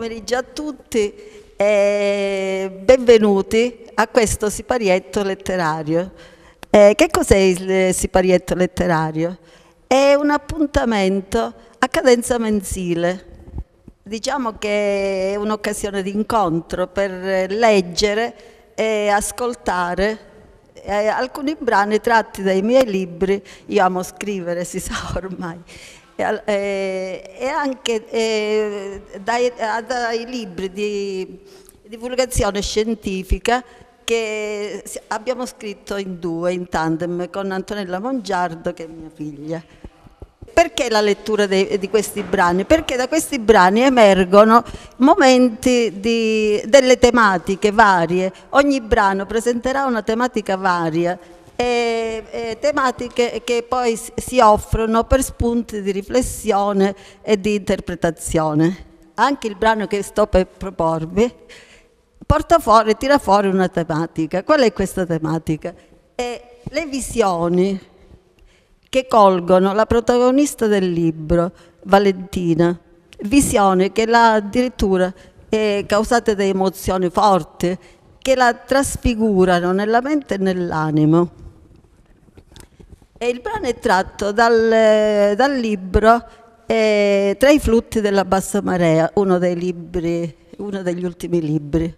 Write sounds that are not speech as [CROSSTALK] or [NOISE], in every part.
pomeriggio a tutti e benvenuti a questo siparietto letterario. Eh, che cos'è il siparietto letterario? È un appuntamento a cadenza mensile. Diciamo che è un'occasione di incontro per leggere e ascoltare eh, alcuni brani tratti dai miei libri, io amo scrivere, si [LAUGHS] sa ormai, e, eh, eh, anche dai, eh, dai, libri di divulgazione scientifica che abbiamo scritto in due, in tandem, con Antonella Mongiardo, che è mia figlia perché la lettura dei, di questi brani? Perché da questi brani emergono momenti di, delle tematiche varie, ogni brano presenterà una tematica varia e, e, tematiche che poi si offrono per spunti di riflessione e di interpretazione. Anche il brano che sto per proporvi porta fuori, tira fuori una tematica. Qual è questa tematica? E le visioni che colgono la protagonista del libro, Valentina, visione che l'ha addirittura eh, causata da emozioni forti che la trasfigurano nella mente e nell'animo. E il brano è tratto dal, dal libro eh, Tra i flutti della bassa marea, uno, libri, uno degli ultimi libri.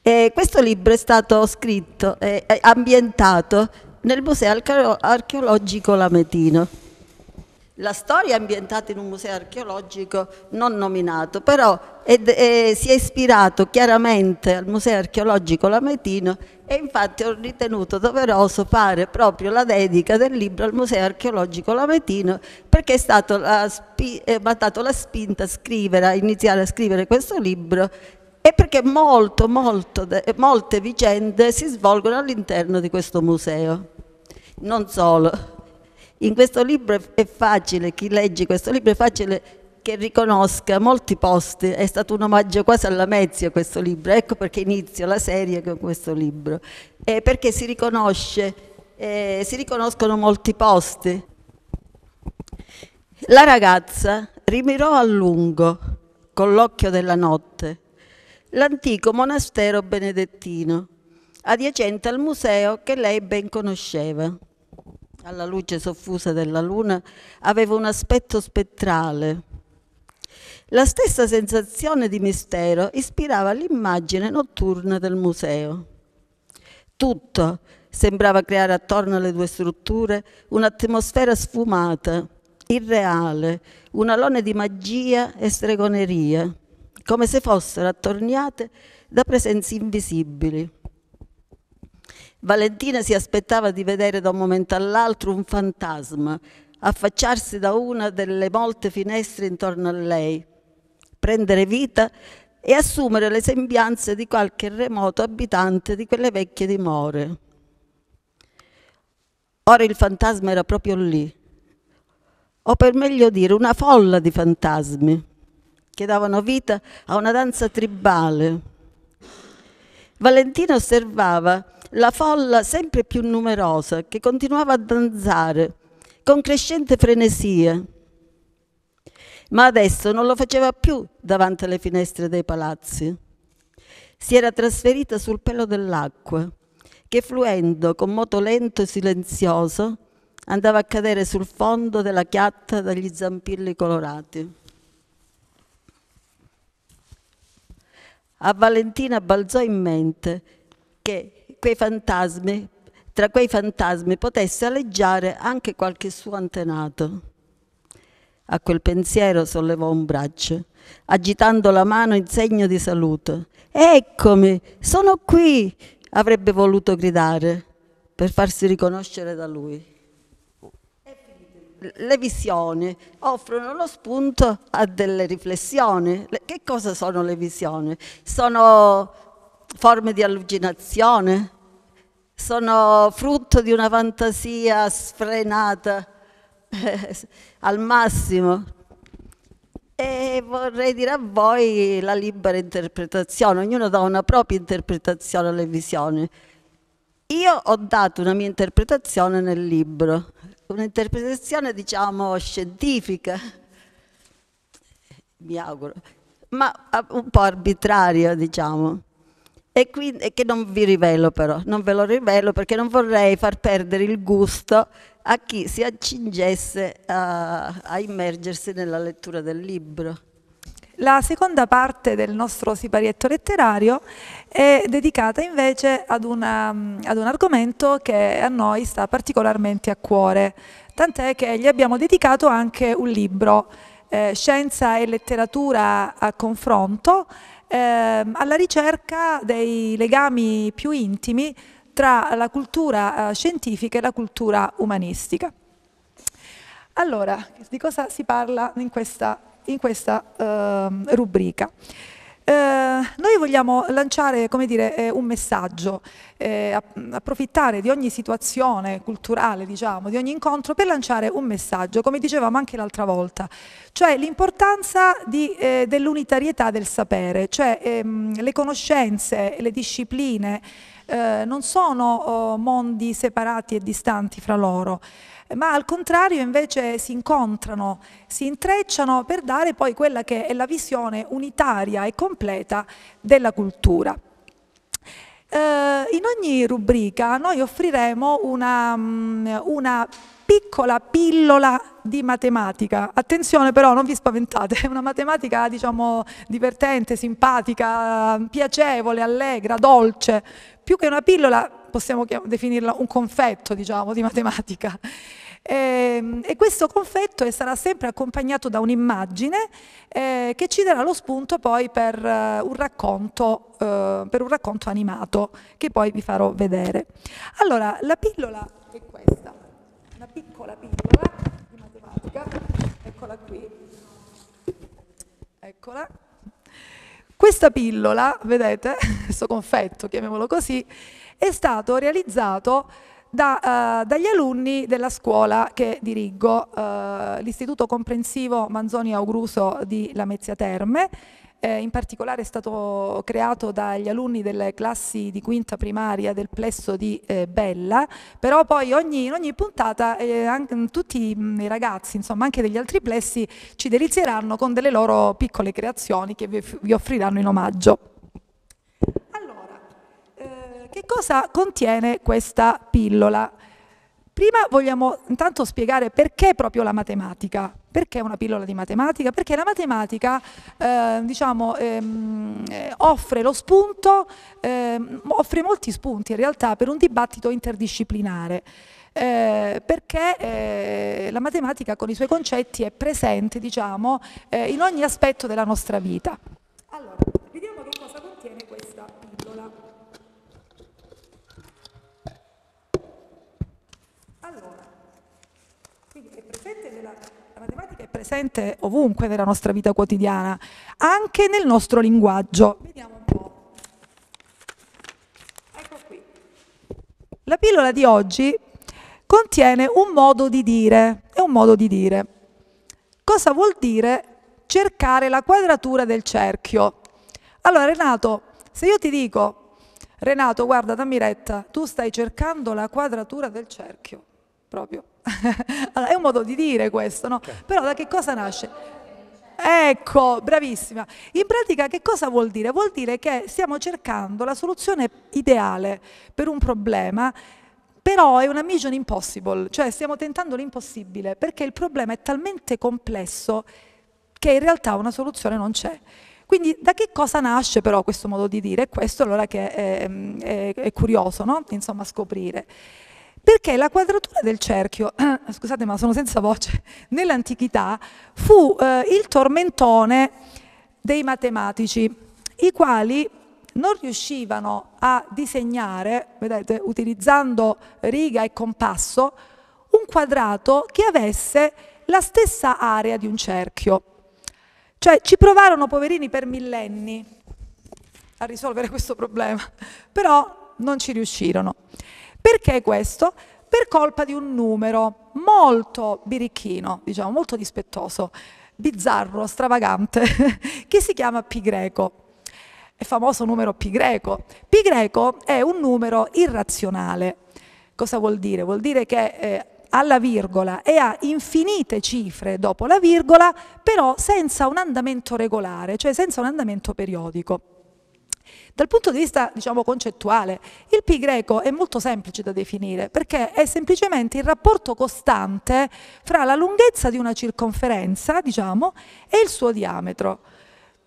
E questo libro è stato scritto, eh, ambientato nel Museo Archeologico Lametino. La storia è ambientata in un museo archeologico non nominato, però è, è, si è ispirato chiaramente al Museo Archeologico Lametino e infatti ho ritenuto doveroso fare proprio la dedica del libro al Museo Archeologico Lametino perché è, stato la, è stata la spinta a scrivere, a iniziare a scrivere questo libro è perché molto, molto, molte vicende si svolgono all'interno di questo museo. Non solo. In questo libro è facile, chi legge questo libro è facile che riconosca molti posti, è stato un omaggio quasi alla mezzia questo libro, ecco perché inizio la serie con questo libro, eh, perché si riconosce, eh, si riconoscono molti posti. La ragazza rimirò a lungo con l'occhio della notte l'antico monastero benedettino, adiacente al museo che lei ben conosceva. Alla luce soffusa della luna aveva un aspetto spettrale. La stessa sensazione di mistero ispirava l'immagine notturna del museo. Tutto sembrava creare attorno alle due strutture un'atmosfera sfumata, irreale, un alone di magia e stregoneria come se fossero attorniate da presenze invisibili. Valentina si aspettava di vedere da un momento all'altro un fantasma affacciarsi da una delle molte finestre intorno a lei, prendere vita e assumere le sembianze di qualche remoto abitante di quelle vecchie dimore. Ora il fantasma era proprio lì, o per meglio dire una folla di fantasmi, che davano vita a una danza tribale. Valentina osservava la folla sempre più numerosa che continuava a danzare con crescente frenesia. Ma adesso non lo faceva più davanti alle finestre dei palazzi. Si era trasferita sul pelo dell'acqua, che fluendo con moto lento e silenzioso andava a cadere sul fondo della chiatta dagli zampilli colorati. A Valentina balzò in mente che quei fantasmi, tra quei fantasmi potesse aleggiare anche qualche suo antenato. A quel pensiero sollevò un braccio, agitando la mano in segno di saluto. Eccomi, sono qui! avrebbe voluto gridare per farsi riconoscere da lui le visioni offrono lo spunto a delle riflessioni. Che cosa sono le visioni? Sono forme di allucinazione? Sono frutto di una fantasia sfrenata eh, [LAUGHS] al massimo? E vorrei dire a voi la libera interpretazione, ognuno dà una propria interpretazione alle visioni. Io ho dato una mia interpretazione nel libro, un'interpretazione diciamo scientifica, mi auguro, ma ah, un po' arbitraria diciamo. E, quindi, che non vi rivelo però, non ve lo rivelo perché non vorrei far perdere il gusto a chi si accingesse a, a immergersi nella lettura del libro. La seconda parte del nostro siparietto letterario è dedicata invece ad, una, mm, ad un argomento che a noi sta particolarmente a cuore, tant'è che gli abbiamo dedicato anche un libro, eh, Scienza e letteratura a confronto, eh, alla ricerca dei legami più intimi tra la cultura eh, scientifica e la cultura umanistica. Allora, di cosa si parla in questa in questa eh, rubrica. Eh, noi vogliamo lanciare dire, eh, un messaggio, eh, approfittare di ogni situazione culturale, diciamo, di ogni incontro per lanciare un messaggio, come dicevamo anche l'altra volta, cioè l'importanza eh, dell'unitarietà del sapere, cioè ehm, le conoscenze, le discipline eh, non sono oh, mondi separati e distanti fra loro, ma al contrario invece si incontrano, si intrecciano per dare poi quella che è la visione unitaria e completa della cultura. Eh, in ogni rubrica noi offriremo una, mm, una piccola pillola di matematica. Attenzione però, non vi spaventate, [LAUGHS] è una matematica diciamo divertente, simpatica, piacevole, allegra, dolce. Più che una pillola possiamo definirla un confetto diciamo, di matematica. E, ehm, e, questo confetto sarà sempre accompagnato da un'immagine eh, che ci darà lo spunto poi per, uh, un racconto, uh, per un racconto animato che poi vi farò vedere. Allora, la pillola è questa, una piccola pillola di matematica, eccola qui, eccola. Questa pillola, vedete, [LAUGHS] questo confetto, chiamiamolo così, è stato realizzato da, eh, dagli alunni della scuola che dirigo, eh, l'Istituto Comprensivo Manzoni Augruso di Lamezia Terme, eh, in particolare è stato creato dagli alunni delle classi di quinta primaria del plesso di eh, Bella, però poi ogni, in ogni puntata eh, anche, mm, tutti mh, mm, i ragazzi, insomma anche degli altri plessi, ci delizieranno con delle loro piccole creazioni che vi, vi offriranno in omaggio che cosa contiene questa pillola? Prima vogliamo intanto spiegare perché proprio la matematica, perché una pillola di matematica? Perché la matematica eh, diciamo, ehm, eh, offre lo spunto, ehm, offre molti spunti in realtà per un dibattito interdisciplinare. Eh, perché eh, la matematica con i suoi concetti è presente diciamo, eh, in ogni aspetto della nostra vita. Allora. presente nella, la matematica è presente ovunque nella nostra vita quotidiana, anche nel nostro linguaggio. Vediamo un po'. Ecco qui. La pillola di oggi contiene un modo di dire, è un modo di dire. Cosa vuol dire cercare la quadratura del cerchio? Allora Renato, se io ti dico, Renato guarda dammi retta, tu stai cercando la quadratura del cerchio, proprio allora, è un modo di dire questo, no? Okay. Però da che cosa nasce? Ecco, bravissima. In pratica che cosa vuol dire? Vuol dire che stiamo cercando la soluzione ideale per un problema, però è una mission impossible, cioè stiamo tentando l'impossibile perché il problema è talmente complesso che in realtà una soluzione non c'è. Quindi da che cosa nasce però questo modo di dire? Questo allora che è, è, è curioso, no? Insomma, scoprire perché la quadratura del cerchio, [CLEARS THROAT] scusate ma sono senza voce, [LAUGHS] nell'antichità fu eh, il tormentone dei matematici, i quali non riuscivano a disegnare, vedete, utilizzando riga e compasso, un quadrato che avesse la stessa area di un cerchio. Cioè ci provarono poverini per millenni a risolvere [LAUGHS] questo problema, però non ci riuscirono. Perché questo? Per colpa di un numero molto birichino, diciamo, molto dispettoso, bizzarro, stravagante, [LAUGHS] che si chiama pi greco. È famoso numero pi greco. Pi greco è un numero irrazionale. Cosa vuol dire? Vuol dire che eh, alla virgola e ha infinite cifre dopo la virgola, però senza un andamento regolare, cioè senza un andamento periodico. Dal punto di vista diciamo, concettuale, il pi greco è molto semplice da definire perché è semplicemente il rapporto costante fra la lunghezza di una circonferenza diciamo, e il suo diametro.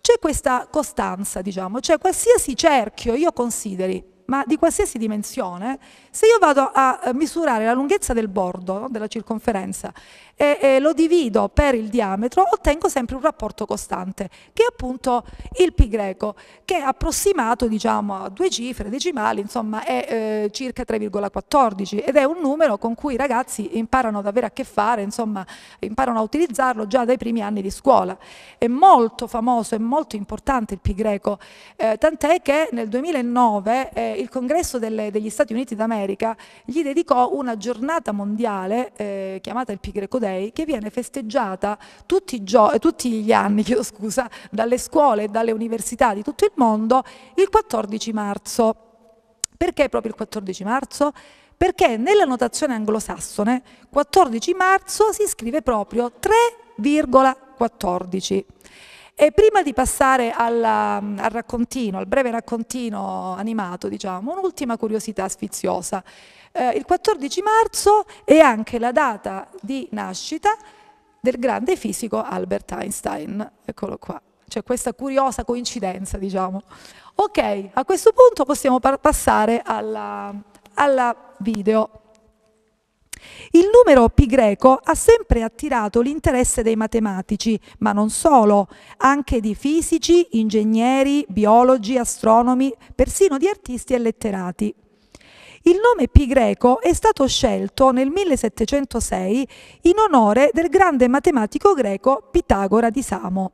C'è questa costanza, diciamo, cioè qualsiasi cerchio io consideri, ma di qualsiasi dimensione, se io vado a eh, misurare la lunghezza del bordo, no, della circonferenza, e, e, lo divido per il diametro, ottengo sempre un rapporto costante, che è appunto il pi greco, che è approssimato diciamo, a due cifre decimali, insomma, è eh, circa 3,14 ed è un numero con cui i ragazzi imparano ad avere a che fare, insomma, imparano a utilizzarlo già dai primi anni di scuola. È molto famoso, è molto importante il pi greco, eh, tant'è che nel 2009 eh, il congresso delle, degli Stati Uniti d'America America, gli dedicò una giornata mondiale eh, chiamata il Pi Greco Day che viene festeggiata tutti, tutti gli anni [LAUGHS] scusa, dalle scuole e dalle università di tutto il mondo il 14 marzo. Perché proprio il 14 marzo? Perché nella notazione anglosassone 14 marzo si scrive proprio 3,14. E prima di passare alla, al raccontino, al breve raccontino animato, diciamo, un'ultima curiosità sfiziosa. Eh, il 14 marzo è anche la data di nascita del grande fisico Albert Einstein. Eccolo qua. C'è questa curiosa coincidenza, diciamo. Ok, a questo punto possiamo passare alla, alla video. Il numero pi greco ha sempre attirato l'interesse dei matematici, ma non solo, anche di fisici, ingegneri, biologi, astronomi, persino di artisti e letterati. Il nome pi greco è stato scelto nel 1706 in onore del grande matematico greco Pitagora di Samo.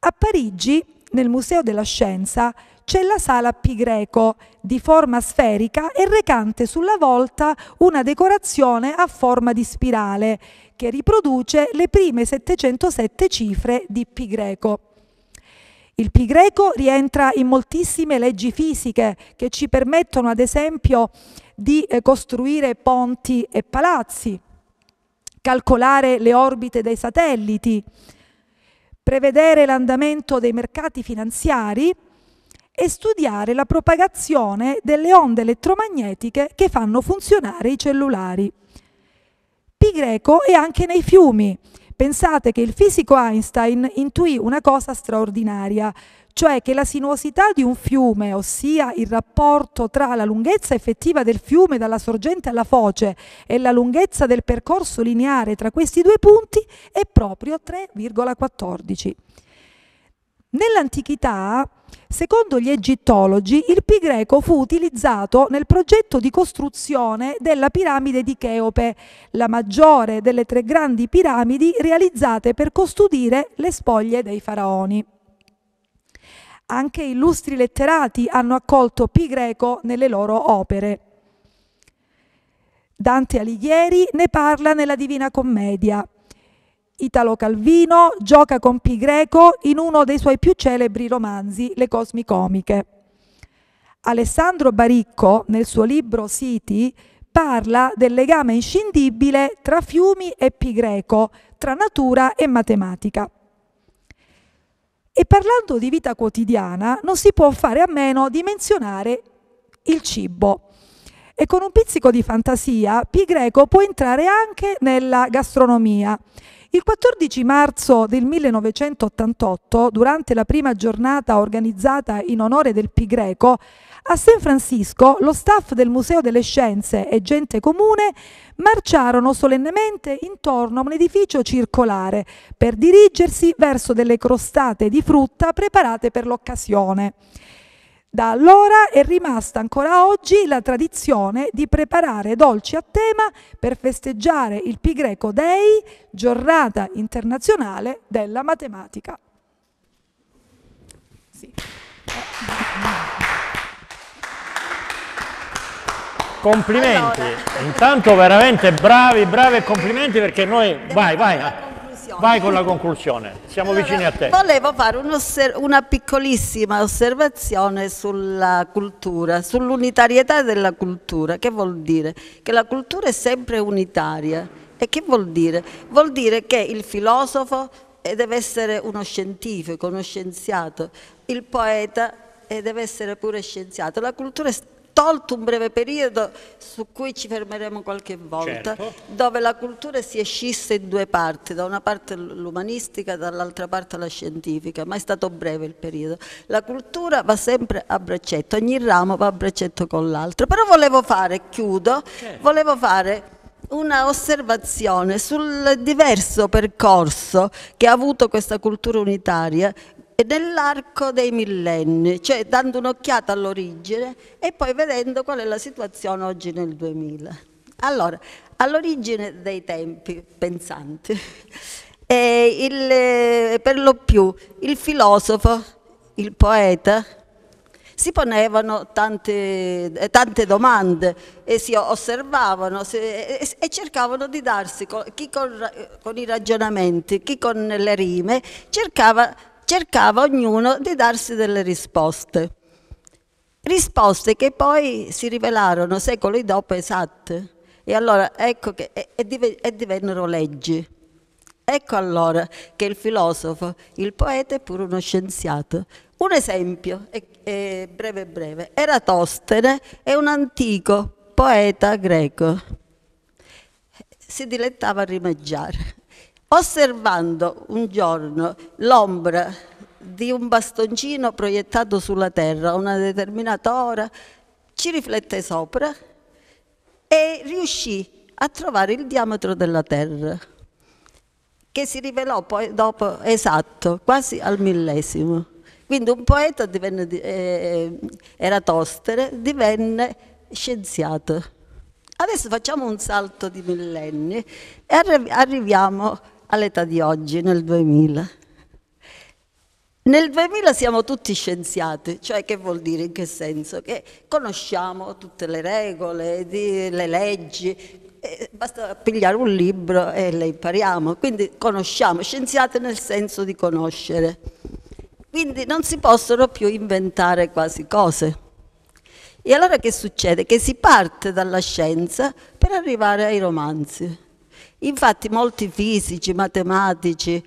A Parigi, nel Museo della Scienza, c'è la sala Pi greco di forma sferica e recante sulla volta una decorazione a forma di spirale che riproduce le prime 707 cifre di Pi greco. Il pi greco rientra in moltissime leggi fisiche che ci permettono ad esempio di eh, costruire ponti e palazzi, calcolare le orbite dei satelliti, prevedere l'andamento dei mercati finanziari e studiare la propagazione delle onde elettromagnetiche che fanno funzionare i cellulari. Pi greco è anche nei fiumi. Pensate che il fisico Einstein intuì una cosa straordinaria, cioè che la sinuosità di un fiume, ossia il rapporto tra la lunghezza effettiva del fiume dalla sorgente alla foce e la lunghezza del percorso lineare tra questi due punti, è proprio 3,14. Nell'antichità Secondo gli egittologi, il pi greco fu utilizzato nel progetto di costruzione della piramide di Cheope, la maggiore delle tre grandi piramidi realizzate per custodire le spoglie dei faraoni. Anche illustri letterati hanno accolto pi greco nelle loro opere. Dante Alighieri ne parla nella Divina Commedia. Italo Calvino gioca con Pi Greco in uno dei suoi più celebri romanzi, Le Cosmicomiche. Alessandro Baricco, nel suo libro Siti, parla del legame inscindibile tra fiumi e Pi Greco, tra natura e matematica. E parlando di vita quotidiana, non si può fare a meno di menzionare il cibo. E con un pizzico di fantasia, Pi Greco può entrare anche nella gastronomia il 14 marzo del 1988, durante la prima giornata organizzata in onore del Pi Greco, a San Francisco lo staff del Museo delle Scienze e gente comune marciarono solennemente intorno a un edificio circolare per dirigersi verso delle crostate di frutta preparate per l'occasione. Da allora è rimasta ancora oggi la tradizione di preparare dolci a tema per festeggiare il Pi Greco Day, giornata internazionale della matematica. Sì. Complimenti, allora. intanto veramente bravi, bravi e complimenti perché noi... Vai, vai. Vai con la conclusione, siamo allora, vicini a te. Volevo fare un una piccolissima osservazione sulla cultura, sull'unitarietà della cultura. Che vuol dire? Che la cultura è sempre unitaria. E che vuol dire? Vuol dire che il filosofo eh, deve essere uno scientifico, uno scienziato, il poeta eh, deve essere pure scienziato. La cultura è tolto un breve periodo su cui ci fermeremo qualche volta, certo. dove la cultura si è scissa in due parti, da una parte l'umanistica, dall'altra parte la scientifica, ma è stato breve il periodo. La cultura va sempre a braccetto, ogni ramo va a braccetto con l'altro. Però volevo fare, chiudo, certo. volevo fare una osservazione sul diverso percorso che ha avuto questa cultura unitaria e nell'arco dei millenni, cioè dando un'occhiata all'origine e poi vedendo qual è la situazione oggi nel 2000. Allora, all'origine dei tempi pensanti, [LAUGHS] il, per lo più il filosofo, il poeta, si ponevano tante, eh, tante, domande e si osservavano si, e, e, cercavano di darsi, chi con, con, i ragionamenti, chi con le rime, cercava cercava ognuno di darsi delle risposte. Risposte che poi si rivelarono secoli dopo esatte. E allora ecco che e, e, divennero leggi. Ecco allora che il filosofo, il poeta è pure uno scienziato. Un esempio, è, è breve breve, Eratostene è un antico poeta greco. Si dilettava a rimeggiare Osservando un giorno l'ombra di un bastoncino proiettato sulla terra a una determinata ora, ci riflette sopra e riuscì a trovare il diametro della terra, che si rivelò poi dopo esatto, quasi al millesimo. Quindi un poeta divenne, eh, eh Eratostere divenne scienziato. Adesso facciamo un salto di millenni e arriviamo all'età di oggi, nel 2000. Nel 2000 siamo tutti scienziati, cioè che vuol dire in che senso? Che conosciamo tutte le regole, le leggi, eh, basta pigliare un libro e le impariamo, quindi conosciamo, scienziati nel senso di conoscere. Quindi non si possono più inventare quasi cose. E allora che succede? Che si parte dalla scienza per arrivare ai romanzi. Infatti molti fisici, matematici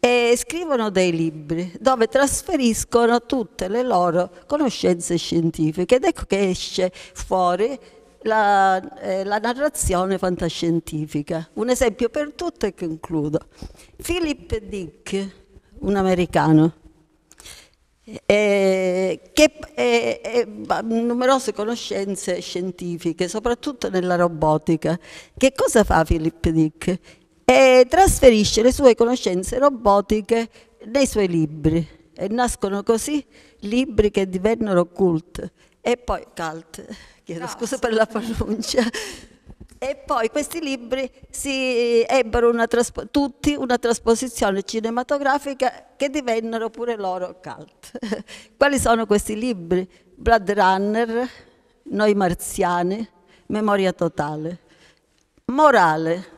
eh, scrivono dei libri dove trasferiscono tutte le loro conoscenze scientifiche ed ecco che esce fuori la, eh, la narrazione fantascientifica. Un esempio per tutto e concludo. Philip Dick, un americano, eh, che eh, eh, numerose conoscenze scientifiche, soprattutto nella robotica. Che cosa fa Philip Dick? Eh, trasferisce le sue conoscenze robotiche nei suoi libri e nascono così libri che divennero cult e poi cult. Chiedo no, scusa per la pronuncia, e poi questi libri si eh, ebbero una tutti una trasposizione cinematografica che divennero pure loro cult. [LAUGHS] Quali sono questi libri? Blood Runner, Noi marziani, Memoria totale. Morale.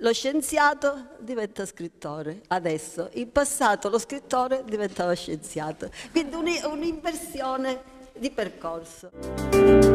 Lo scienziato diventa scrittore adesso, in passato lo scrittore diventava scienziato, quindi un'inversione di percorso.